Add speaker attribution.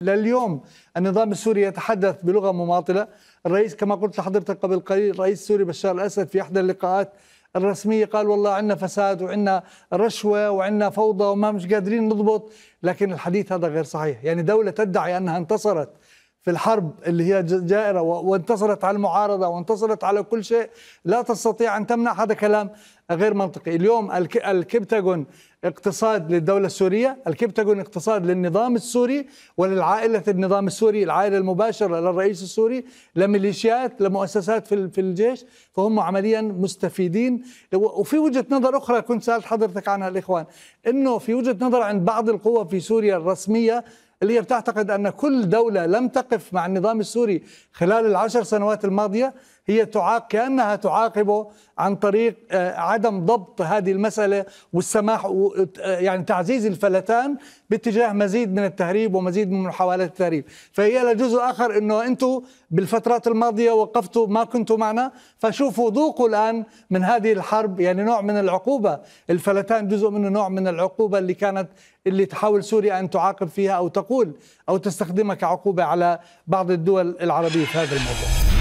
Speaker 1: لليوم النظام السوري يتحدث بلغه مماطله، الرئيس كما قلت لحضرتك قبل قليل الرئيس السوري بشار الاسد في احدى اللقاءات الرسميه قال والله عندنا فساد وعندنا رشوه وعندنا فوضى وما مش قادرين نضبط، لكن الحديث هذا غير صحيح، يعني دوله تدعي انها انتصرت في الحرب اللي هي جائره وانتصرت على المعارضه وانتصرت على كل شيء لا تستطيع ان تمنع هذا كلام غير منطقي، اليوم الكبتاجون اقتصاد للدولة السورية الكبتاغون اقتصاد للنظام السوري وللعائلة النظام السوري العائلة المباشرة للرئيس السوري لميليشيات لمؤسسات في الجيش فهم عمليا مستفيدين وفي وجهة نظر أخرى كنت سألت حضرتك عنها الإخوان أنه في وجهة نظر عند بعض القوى في سوريا الرسمية اللي هي بتعتقد أن كل دولة لم تقف مع النظام السوري خلال العشر سنوات الماضية هي تعاق كأنها تعاقبه عن طريق آه، عدم ضبط هذه المسألة والسماح يعني تعزيز الفلتان باتجاه مزيد من التهريب ومزيد من محاولات التهريب فهي لها جزء آخر أنه أنتم بالفترات الماضية وقفتوا ما كنتوا معنا فشوفوا ذوقوا الآن من هذه الحرب يعني نوع من العقوبة الفلتان جزء منه نوع من العقوبة اللي كانت اللي تحاول سوريا أن تعاقب فيها أو تقول أو تستخدمها كعقوبة على بعض الدول العربية في هذا الموضوع